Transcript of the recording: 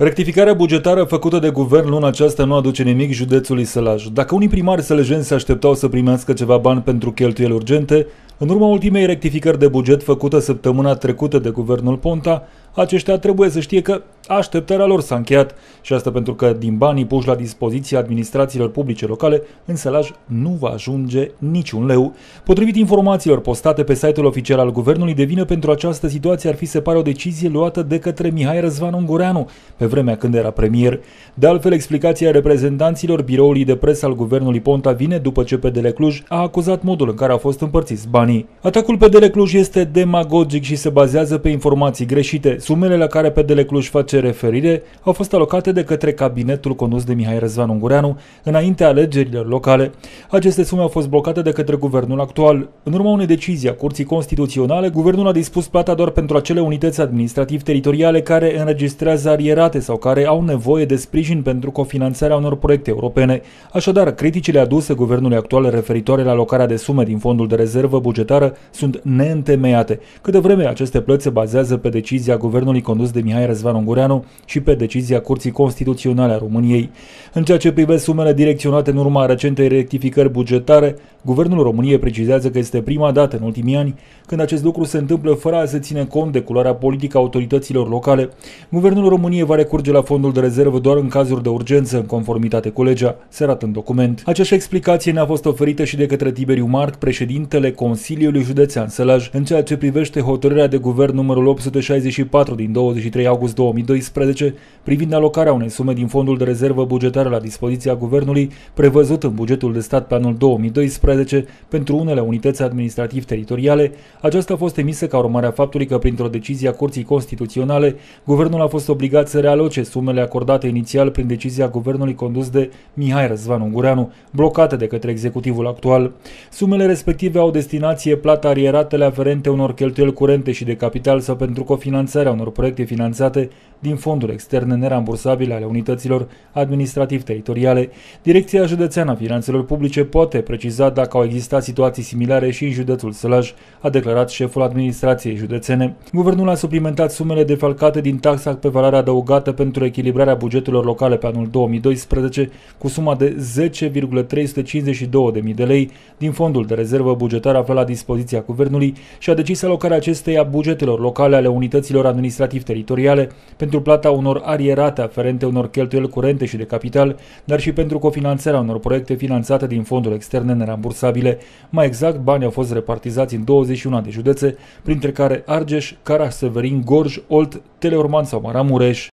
Rectificarea bugetară făcută de guvern luna aceasta nu aduce nimic județului Sălaj. Dacă unii primari sălejeni se așteptau să primească ceva bani pentru cheltuieli urgente, în urma ultimei rectificări de buget făcută săptămâna trecută de guvernul Ponta, aceștia trebuie să știe că așteptarea lor s-a încheiat și asta pentru că din banii puși la dispoziția administrațiilor publice locale, în sălaj nu va ajunge niciun leu. Potrivit informațiilor postate pe site-ul oficial al guvernului, de vină pentru această situație ar fi se pare o decizie luată de către Mihai Răzvan Ungureanu, pe vremea când era premier. De altfel, explicația reprezentanților biroului de presă al guvernului Ponta vine după ce PDL Cluj a acuzat modul în care au fost împărțiți banii banii. Atacul PDL Cluj este demagogic și se bazează pe informații greșite. Sumele la care PDL Cluj face referire au fost alocate de către cabinetul condus de Mihai Răzvan Ungureanu înainte alegerilor locale. Aceste sume au fost blocate de către guvernul actual. În urma unei decizii a Curții Constituționale, guvernul a dispus plata doar pentru acele unități administrativ-teritoriale care înregistrează arierate sau care au nevoie de sprijin pentru cofinanțarea unor proiecte europene. Așadar, criticile aduse guvernului actual referitoare la alocarea de sume din fondul de rezervă bugetar bugetară sunt neîntemeiate, câte de vreme aceste plăți se bazează pe decizia guvernului condus de Mihai Răzvan Ungureanu și pe decizia Curții Constituționale a României. În ceea ce privește sumele direcționate în urma recentei rectificări bugetare, guvernul României precizează că este prima dată în ultimii ani când acest lucru se întâmplă fără a se ține cont de culoarea politică a autorităților locale. Guvernul României va recurge la fondul de rezervă doar în cazuri de urgență, în conformitate cu legea, se arată în document. Această explicație ne-a fost oferită și de către Tiberiu Marc, președintele Consiliului Consiliului Județean Sălaj în ceea ce privește hotărârea de guvern numărul 864 din 23 august 2012 privind alocarea unei sume din fondul de rezervă bugetară la dispoziția guvernului prevăzut în bugetul de stat pe anul 2012 pentru unele unități administrativ-teritoriale, aceasta a fost emisă ca urmare a faptului că printr-o decizie a Curții Constituționale, guvernul a fost obligat să realoce sumele acordate inițial prin decizia guvernului condus de Mihai Răzvan Ungureanu, blocate de către executivul actual. Sumele respective au destinat destinație plata arieratele aferente unor cheltuieli curente și de capital sau pentru cofinanțarea unor proiecte finanțate din fonduri externe nerambursabile ale unităților administrativ-teritoriale. Direcția Județeană a Finanțelor Publice poate preciza dacă au existat situații similare și în județul Sălaj, a declarat șeful administrației județene. Guvernul a suplimentat sumele defalcate din taxa pe valoare adăugată pentru echilibrarea bugetelor locale pe anul 2012 cu suma de 10,352 de lei din fondul de rezervă bugetară aflat la dispoziția guvernului și a decis alocarea acesteia bugetelor locale ale unităților administrativ-teritoriale pentru plata unor arierate aferente unor cheltuieli curente și de capital, dar și pentru cofinanțarea unor proiecte finanțate din fonduri externe nerambursabile. Mai exact, banii au fost repartizați în 21 de județe, printre care Argeș, Caraș, Severin, Gorj, Olt, Teleorman sau Maramureș.